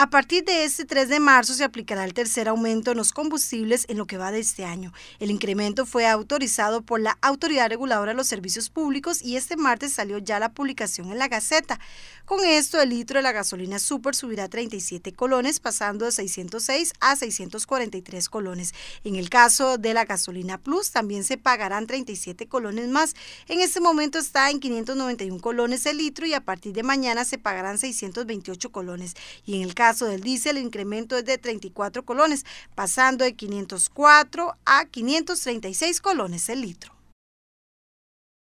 A partir de este 3 de marzo se aplicará el tercer aumento en los combustibles en lo que va de este año. El incremento fue autorizado por la Autoridad Reguladora de los Servicios Públicos y este martes salió ya la publicación en la Gaceta. Con esto, el litro de la gasolina super subirá 37 colones, pasando de 606 a 643 colones. En el caso de la gasolina plus, también se pagarán 37 colones más. En este momento está en 591 colones el litro y a partir de mañana se pagarán 628 colones. Y en el caso del diésel, el incremento es de 34 colones, pasando de 504 a 536 colones el litro.